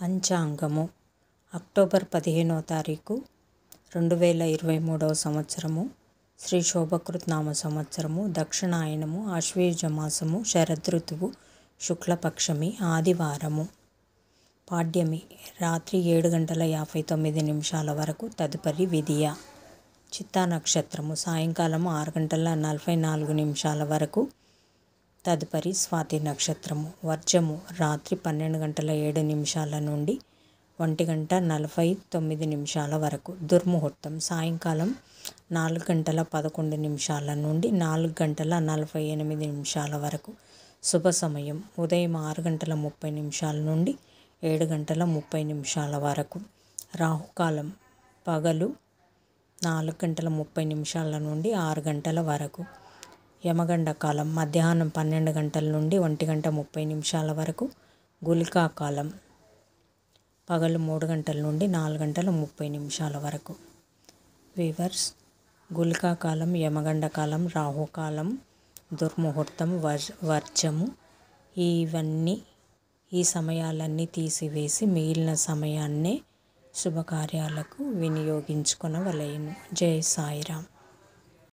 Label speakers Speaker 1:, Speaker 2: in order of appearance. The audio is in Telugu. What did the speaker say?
Speaker 1: పంచాంగము అక్టోబర్ పదిహేనో తారీఖు రెండు వేల ఇరవై మూడవ సంవత్సరము శ్రీ శోభకృత్నామ సంవత్సరము దక్షిణాయనము ఆశ్వేజమాసము శరదృతువు శుక్లపక్షమి ఆదివారము పాడ్యమి రాత్రి ఏడు గంటల యాభై తొమ్మిది నిమిషాల వరకు తదుపరి విధియ చిత్తా నక్షత్రము సాయంకాలం ఆరు గంటల నలభై నాలుగు నిమిషాల వరకు తదుపరి స్వాతి నక్షత్రము వర్జము రాత్రి పన్నెండు గంటల ఏడు నిమిషాల నుండి ఒంటి గంట నలభై తొమ్మిది నిమిషాల వరకు దుర్ముహూర్తం సాయంకాలం నాలుగు గంటల పదకొండు నిమిషాల నుండి నాలుగు గంటల నలభై ఎనిమిది నిమిషాల వరకు శుభ సమయం ఉదయం ఆరు గంటల ముప్పై నిమిషాల నుండి ఏడు గంటల ముప్పై నిమిషాల వరకు రాహుకాలం పగలు నాలుగు గంటల ముప్పై నిమిషాల నుండి ఆరు గంటల వరకు యమగండ కాలం మధ్యాహ్నం పన్నెండు గంటల నుండి ఒంటి గంట ముప్పై నిమిషాల వరకు గుల్కా కాలం పగలు మూడు గంటల నుండి నాలుగు గంటల ముప్పై నిమిషాల వరకు వివర్స్ గుల్కా కాలం యమగండ కాలం రాహుకాలం దుర్ముహూర్తం వర్జము ఇవన్నీ ఈ సమయాలన్నీ తీసివేసి మిగిలిన సమయాన్నే శుభకార్యాలకు వినియోగించుకొనవలయను జై సాయిరామ్